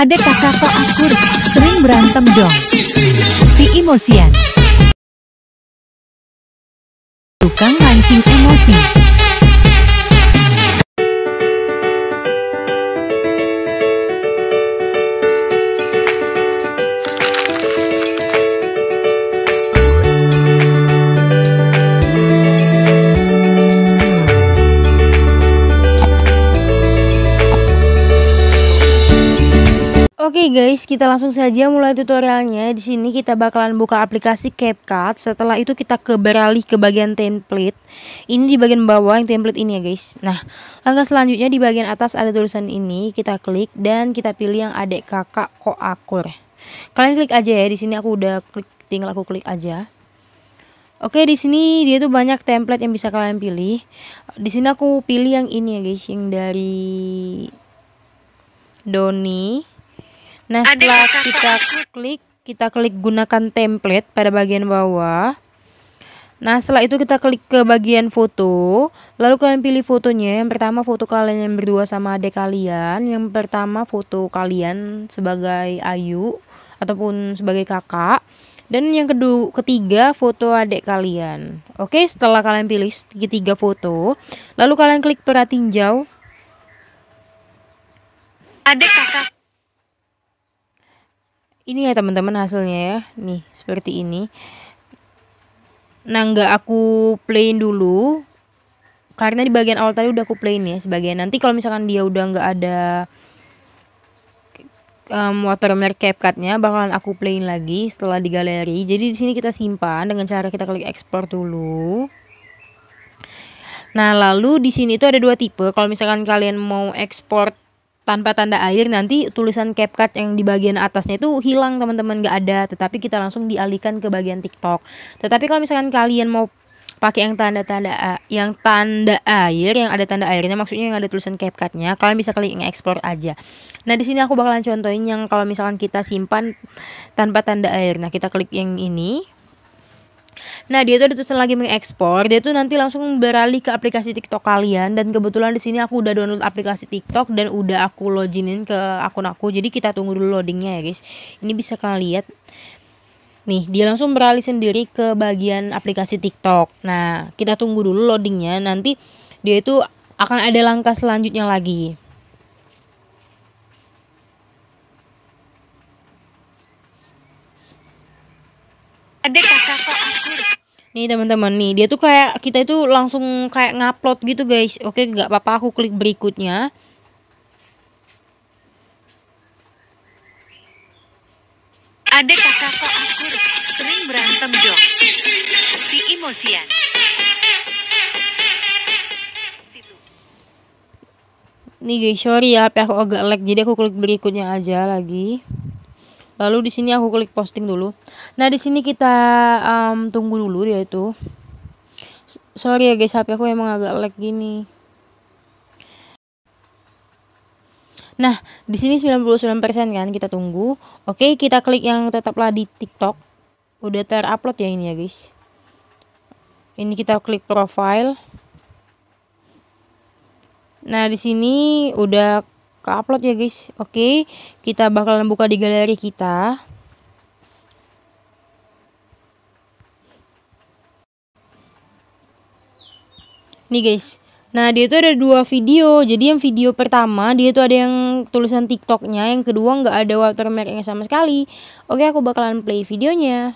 Adek kakak akur, sering berantem dong. Si Emosian. Tukang mancing emosi. Oke okay guys, kita langsung saja mulai tutorialnya. Di sini kita bakalan buka aplikasi CapCut. Setelah itu kita ke beralih ke bagian template. Ini di bagian bawah yang template ini ya guys. Nah, langkah selanjutnya di bagian atas ada tulisan ini, kita klik dan kita pilih yang adik kakak kok akur. Kalian klik aja ya. Di sini aku udah klik, tinggal aku klik aja. Oke, di sini dia tuh banyak template yang bisa kalian pilih. Di sini aku pilih yang ini ya guys, yang dari Doni Nah, setelah kita klik, kita klik gunakan template pada bagian bawah. Nah, setelah itu kita klik ke bagian foto, lalu kalian pilih fotonya. Yang pertama foto kalian yang berdua sama adik kalian, yang pertama foto kalian sebagai Ayu ataupun sebagai kakak. Dan yang kedua, ketiga foto adik kalian. Oke, setelah kalian pilih tiga foto, lalu kalian klik perhatiin jauh. Adik kakak ini ya teman-teman hasilnya ya nih seperti ini Nah, nggak aku playin dulu karena di bagian awal tadi udah aku playin ya sebagian nanti kalau misalkan dia udah nggak ada um, watermark capcutnya, bakalan aku playin lagi setelah di galeri jadi di sini kita simpan dengan cara kita klik export dulu Nah, lalu di sini itu ada dua tipe. Kalau misalkan kalian mau export tanpa tanda air nanti tulisan CapCut yang di bagian atasnya itu hilang teman-teman nggak ada tetapi kita langsung dialihkan ke bagian TikTok tetapi kalau misalkan kalian mau pakai yang tanda-tanda yang tanda air yang ada tanda airnya maksudnya yang ada tulisan CapCutnya kalian bisa kalian explore aja nah di sini aku bakalan contohin yang kalau misalkan kita simpan tanpa tanda air nah kita klik yang ini Nah, dia tuh ada tulisan lagi mengekspor, dia tuh nanti langsung beralih ke aplikasi TikTok kalian dan kebetulan di sini aku udah download aplikasi TikTok dan udah aku loginin ke akun aku. Jadi kita tunggu dulu loadingnya ya, guys. Ini bisa kalian lihat. Nih, dia langsung beralih sendiri ke bagian aplikasi TikTok. Nah, kita tunggu dulu loadingnya. Nanti dia itu akan ada langkah selanjutnya lagi. Nih teman-teman nih, dia tuh kayak kita itu langsung kayak ngupload gitu guys. Oke, nggak apa-apa aku klik berikutnya. ada kakak kok aku sering berantem dong. Si emosian. Nih guys, sorry ya, HP aku agak lag. Jadi aku klik berikutnya aja lagi lalu di sini aku klik posting dulu nah di sini kita um, tunggu dulu dia itu sorry ya guys HP aku emang agak lag gini Nah, di sini 99% kan kita tunggu. Oke, kita klik yang tetaplah di TikTok. Udah terupload ya ini ya, guys. Ini kita klik profile. Nah, di sini udah ke upload ya guys oke kita bakalan buka di galeri kita nih guys nah dia itu ada dua video jadi yang video pertama dia itu ada yang tulisan tiktoknya yang kedua nggak ada watermarknya sama sekali oke aku bakalan play videonya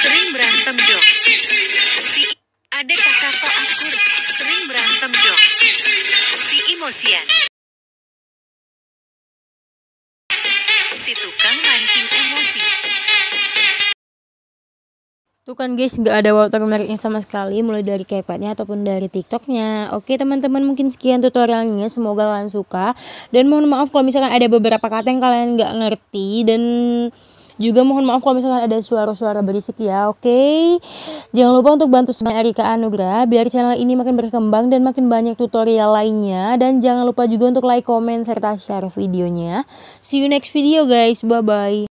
sering berantem dong. Ocean. Si tukang mancing emosi. Tuh kan guys nggak ada watermarknya sama sekali mulai dari kepatnya ataupun dari tiktoknya Oke teman-teman mungkin sekian tutorialnya semoga kalian suka Dan mohon maaf kalau misalkan ada beberapa kata yang kalian nggak ngerti dan juga mohon maaf kalau misalkan ada suara-suara berisik ya, oke? Okay? Jangan lupa untuk bantu semangat Erika Anugrah biar channel ini makin berkembang dan makin banyak tutorial lainnya. Dan jangan lupa juga untuk like, comment, serta share videonya. See you next video guys, bye-bye.